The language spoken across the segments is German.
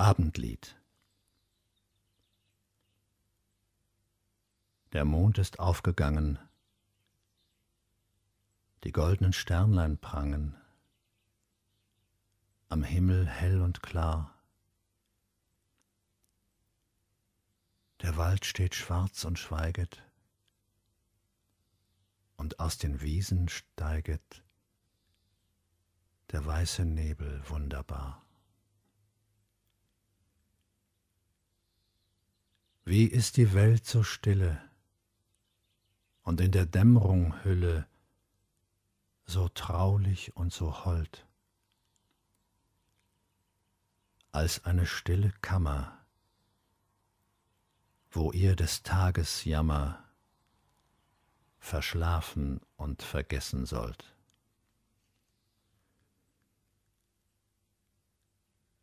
Abendlied. Der Mond ist aufgegangen, die goldenen Sternlein prangen, am Himmel hell und klar. Der Wald steht schwarz und schweiget, und aus den Wiesen steiget der weiße Nebel wunderbar. Wie ist die Welt so stille und in der Dämmerung Hülle so traulich und so hold, als eine stille Kammer, wo ihr des Tages Jammer verschlafen und vergessen sollt.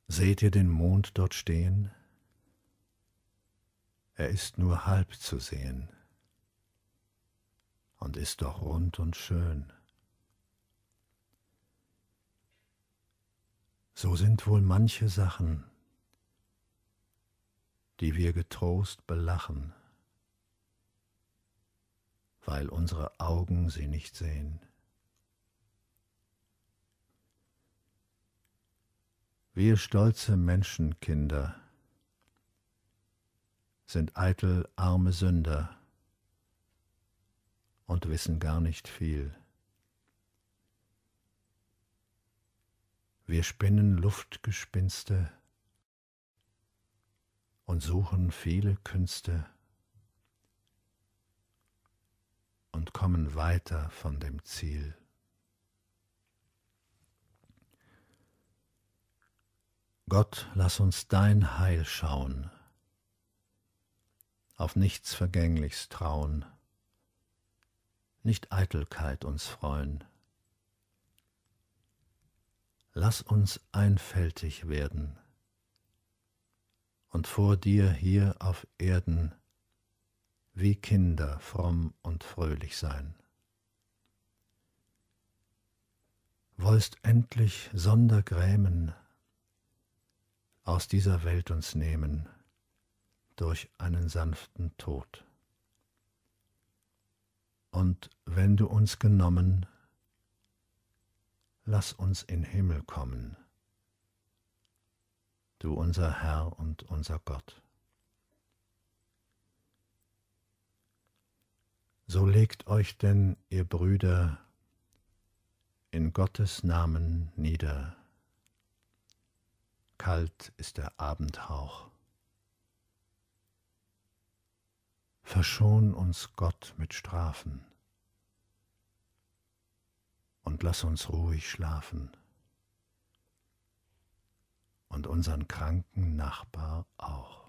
Seht ihr den Mond dort stehen? Er ist nur halb zu sehen und ist doch rund und schön. So sind wohl manche Sachen, die wir getrost belachen, weil unsere Augen sie nicht sehen. Wir stolze Menschenkinder, sind eitel arme Sünder und wissen gar nicht viel. Wir spinnen Luftgespinste und suchen viele Künste und kommen weiter von dem Ziel. Gott, lass uns dein Heil schauen auf nichts Vergänglichs trauen, nicht Eitelkeit uns freuen. Lass uns einfältig werden und vor dir hier auf Erden wie Kinder fromm und fröhlich sein. Wollst endlich sonder Grämen aus dieser Welt uns nehmen, durch einen sanften Tod. Und wenn du uns genommen, lass uns in Himmel kommen, du unser Herr und unser Gott. So legt euch denn, ihr Brüder, in Gottes Namen nieder. Kalt ist der Abendhauch. verschon uns Gott mit Strafen und lass uns ruhig schlafen und unseren kranken Nachbar auch.